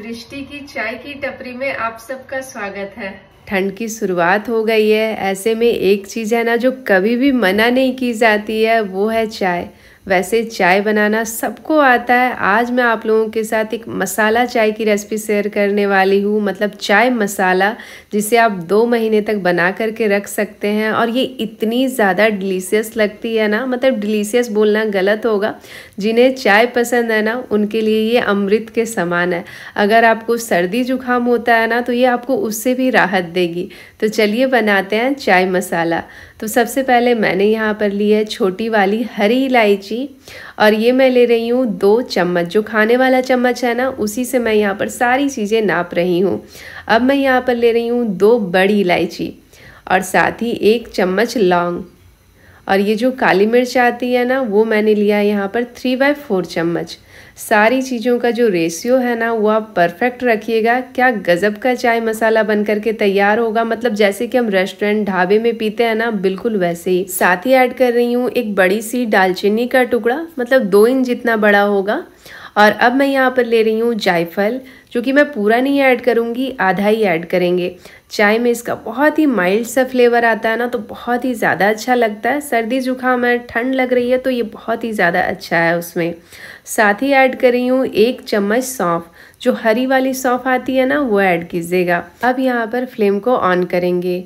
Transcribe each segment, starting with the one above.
दृष्टि की चाय की टपरी में आप सबका स्वागत है ठंड की शुरुआत हो गई है ऐसे में एक चीज़ है ना जो कभी भी मना नहीं की जाती है वो है चाय वैसे चाय बनाना सबको आता है आज मैं आप लोगों के साथ एक मसाला चाय की रेसिपी शेयर करने वाली हूँ मतलब चाय मसाला जिसे आप दो महीने तक बना करके रख सकते हैं और ये इतनी ज़्यादा डिलीशियस लगती है ना मतलब डिलीशियस बोलना गलत होगा जिन्हें चाय पसंद है ना उनके लिए ये अमृत के समान है अगर आपको सर्दी जुकाम होता है ना तो ये आपको उससे भी राहत देगी तो चलिए बनाते हैं चाय मसाला तो सबसे पहले मैंने यहाँ पर ली है छोटी वाली हरी इलायची इलायची और ये मैं ले रही हूँ दो चम्मच जो खाने वाला चम्मच है ना उसी से मैं यहाँ पर सारी चीज़ें नाप रही हूँ अब मैं यहाँ पर ले रही हूँ दो बड़ी इलायची और साथ ही एक चम्मच लौंग और ये जो काली मिर्च आती है ना वो मैंने लिया है यहाँ पर थ्री बाय फोर चम्मच सारी चीज़ों का जो रेशियो है ना वो आप परफेक्ट रखिएगा क्या गज़ब का चाय मसाला बन करके तैयार होगा मतलब जैसे कि हम रेस्टोरेंट ढाबे में पीते हैं ना बिल्कुल वैसे ही साथ ही ऐड कर रही हूँ एक बड़ी सी दालचीनी का टुकड़ा मतलब दो इंच जितना बड़ा होगा और अब मैं यहाँ पर ले रही हूँ जायफल जो कि मैं पूरा नहीं ऐड करूँगी आधा ही ऐड करेंगे चाय में इसका बहुत ही माइल्ड सा फ्लेवर आता है ना तो बहुत ही ज़्यादा अच्छा लगता है सर्दी जुकाम है ठंड लग रही है तो ये बहुत ही ज़्यादा अच्छा है उसमें साथ ही ऐड कर रही हूँ एक चम्मच सौंफ जो हरी वाली सौंफ आती है ना वो ऐड कीजिएगा अब यहाँ पर फ्लेम को ऑन करेंगे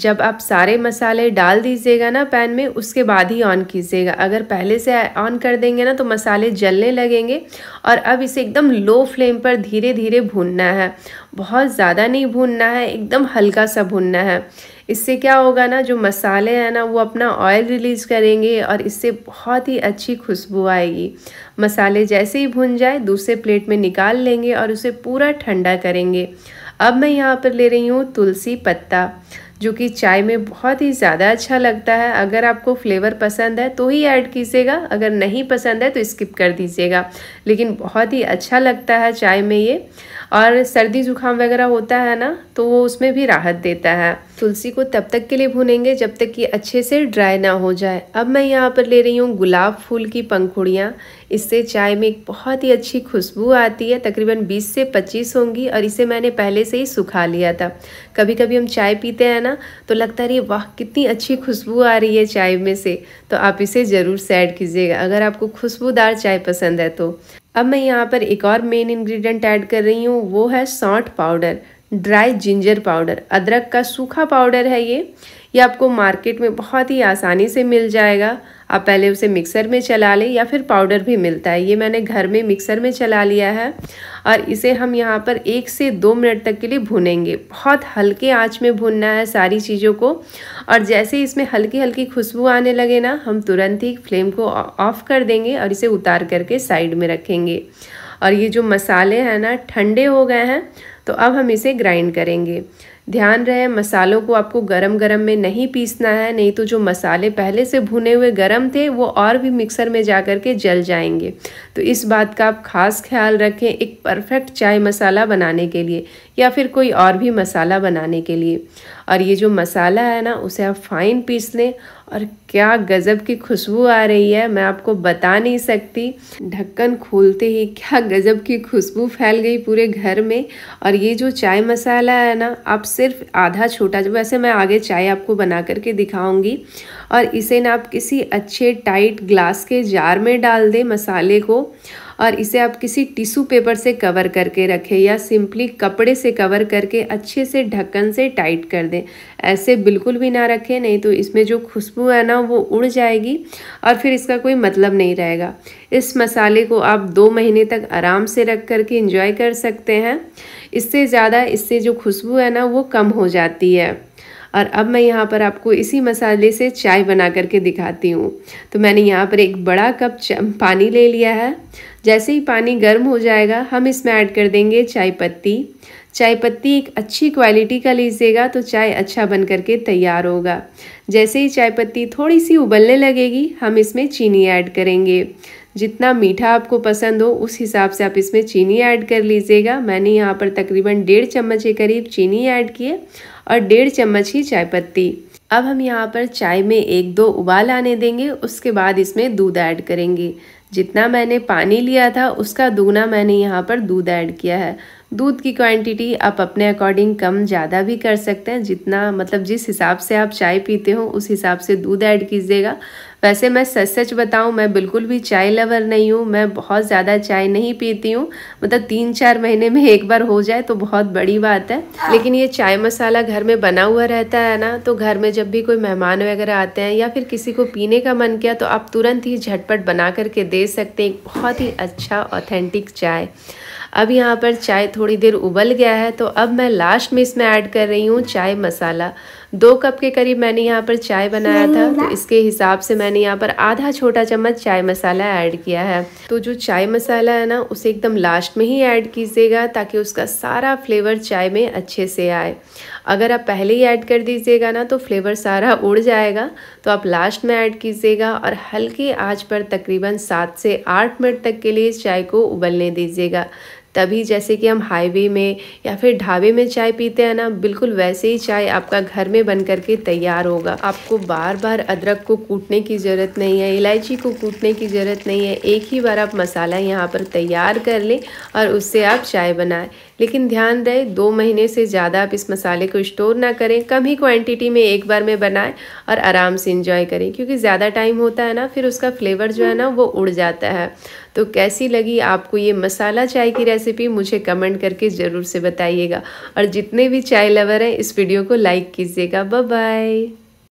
जब आप सारे मसाले डाल दीजिएगा ना पैन में उसके बाद ही ऑन कीजिएगा अगर पहले से ऑन कर देंगे ना तो मसाले जलने लगेंगे और अब इसे एकदम लो फ्लेम पर धीरे धीरे भूनना है बहुत ज़्यादा नहीं भूनना है एकदम हल्का सा भूनना है इससे क्या होगा ना जो मसाले हैं ना वो अपना ऑयल रिलीज़ करेंगे और इससे बहुत ही अच्छी खुशबू आएगी मसाले जैसे ही भुन जाए दूसरे प्लेट में निकाल लेंगे और उसे पूरा ठंडा करेंगे अब मैं यहाँ पर ले रही हूँ तुलसी पत्ता जो कि चाय में बहुत ही ज़्यादा अच्छा लगता है अगर आपको फ्लेवर पसंद है तो ही ऐड कीजिएगा अगर नहीं पसंद है तो स्किप कर दीजिएगा लेकिन बहुत ही अच्छा लगता है चाय में ये और सर्दी जुकाम वगैरह होता है ना तो वो उसमें भी राहत देता है तुलसी को तब तक के लिए भुनेंगे जब तक कि अच्छे से ड्राई ना हो जाए अब मैं यहाँ पर ले रही हूँ गुलाब फूल की पंखुड़ियाँ इससे चाय में एक बहुत ही अच्छी खुशबू आती है तकरीबन 20 से 25 होंगी और इसे मैंने पहले से ही सुखा लिया था कभी कभी हम चाय पीते हैं ना तो लगता रही वाह कितनी अच्छी खुशबू आ रही है चाय में से तो आप इसे ज़रूर सैड कीजिएगा अगर आपको खुशबूदार चाय पसंद है तो अब मैं यहाँ पर एक और मेन इंग्रेडिएंट ऐड कर रही हूँ वो है सौंठ पाउडर ड्राई जिंजर पाउडर अदरक का सूखा पाउडर है ये ये आपको मार्केट में बहुत ही आसानी से मिल जाएगा आप पहले उसे मिक्सर में चला लें या फिर पाउडर भी मिलता है ये मैंने घर में मिक्सर में चला लिया है और इसे हम यहाँ पर एक से दो मिनट तक के लिए भुनेंगे बहुत हल्के आँच में भुनना है सारी चीज़ों को और जैसे ही इसमें हल्की हल्की खुशबू आने लगे ना हम तुरंत ही फ्लेम को ऑफ़ कर देंगे और इसे उतार करके साइड में रखेंगे और ये जो मसाले हैं ना ठंडे हो गए हैं तो अब हम इसे ग्राइंड करेंगे ध्यान रहे मसालों को आपको गरम गरम में नहीं पीसना है नहीं तो जो मसाले पहले से भुने हुए गरम थे वो और भी मिक्सर में जा कर के जल जाएंगे तो इस बात का आप ख़ास ख्याल रखें एक परफेक्ट चाय मसाला बनाने के लिए या फिर कोई और भी मसाला बनाने के लिए और ये जो मसाला है ना उसे आप फाइन पीस लें और क्या गज़ब की खुशबू आ रही है मैं आपको बता नहीं सकती ढक्कन खोलते ही क्या गज़ब की खुशबू फैल गई पूरे घर में और ये जो चाय मसाला है ना आप सिर्फ आधा छोटा वैसे मैं आगे चाय आपको बना करके दिखाऊंगी और इसे ना आप किसी अच्छे टाइट ग्लास के जार में डाल दें मसाले को और इसे आप किसी टिश्यू पेपर से कवर करके रखें या सिंपली कपड़े से कवर करके अच्छे से ढक्कन से टाइट कर दें ऐसे बिल्कुल भी ना रखें नहीं तो इसमें जो खुशबू है ना वो उड़ जाएगी और फिर इसका कोई मतलब नहीं रहेगा इस मसाले को आप दो महीने तक आराम से रख करके इंजॉय कर सकते हैं इससे ज़्यादा इससे जो खुशबू है ना वो कम हो जाती है और अब मैं यहाँ पर आपको इसी मसाले से चाय बना करके दिखाती हूँ तो मैंने यहाँ पर एक बड़ा कप पानी ले लिया है जैसे ही पानी गर्म हो जाएगा हम इसमें ऐड कर देंगे चाय पत्ती चाय पत्ती एक अच्छी क्वालिटी का लीजिएगा तो चाय अच्छा बन करके तैयार होगा जैसे ही चाय पत्ती थोड़ी सी उबलने लगेगी हम इसमें चीनी ऐड करेंगे जितना मीठा आपको पसंद हो उस हिसाब से आप इसमें चीनी ऐड कर लीजिएगा मैंने यहाँ पर तकरीबन डेढ़ चम्मच के करीब चीनी ऐड किए और डेढ़ चम्मच ही चाय पत्ती अब हम यहाँ पर चाय में एक दो उबाल आने देंगे उसके बाद इसमें दूध ऐड करेंगे जितना मैंने पानी लिया था उसका दूना मैंने यहाँ पर दूध ऐड किया है दूध की क्वांटिटी आप अपने अकॉर्डिंग कम ज़्यादा भी कर सकते हैं जितना मतलब जिस हिसाब से आप चाय पीते हो उस हिसाब से दूध ऐड कीजिएगा वैसे मैं सच सच बताऊँ मैं बिल्कुल भी चाय लवर नहीं हूँ मैं बहुत ज़्यादा चाय नहीं पीती हूँ मतलब तीन चार महीने में एक बार हो जाए तो बहुत बड़ी बात है लेकिन ये चाय मसाला घर में बना हुआ रहता है ना तो घर में जब भी कोई मेहमान वगैरह आते हैं या फिर किसी को पीने का मन किया तो आप तुरंत ही झटपट बना करके दे ले सकते हैं बहुत ही अच्छा ऑथेंटिक चाय अब यहाँ पर चाय थोड़ी देर उबल गया है तो अब मैं लास्ट में इसमें ऐड कर रही हूँ चाय मसाला दो कप के करीब मैंने यहाँ पर चाय बनाया था तो इसके हिसाब से मैंने यहाँ पर आधा छोटा चम्मच चाय मसाला ऐड किया है तो जो चाय मसाला है ना उसे एकदम लास्ट में ही ऐड कीजिएगा ताकि उसका सारा फ्लेवर चाय में अच्छे से आए अगर आप पहले ही ऐड कर दीजिएगा ना तो फ्लेवर सारा उड़ जाएगा तो आप लास्ट में ऐड कीजिएगा और हल्की आँच पर तकरीबन सात से आठ मिनट तक के लिए इस चाय को उबलने दीजिएगा तभी जैसे कि हम हाईवे में या फिर ढाबे में चाय पीते हैं ना बिल्कुल वैसे ही चाय आपका घर में बन करके तैयार होगा आपको बार बार अदरक को कूटने की ज़रूरत नहीं है इलायची को कूटने की ज़रूरत नहीं है एक ही बार आप मसाला यहाँ पर तैयार कर लें और उससे आप चाय बनाएं लेकिन ध्यान दें दो महीने से ज़्यादा आप इस मसाले को स्टोर ना करें कम ही क्वांटिटी में एक बार में बनाएं और आराम से इंजॉय करें क्योंकि ज़्यादा टाइम होता है ना फिर उसका फ्लेवर जो है ना वो उड़ जाता है तो कैसी लगी आपको ये मसाला चाय की रेसिपी मुझे कमेंट करके ज़रूर से बताइएगा और जितने भी चाय लवर हैं इस वीडियो को लाइक कीजिएगा बाय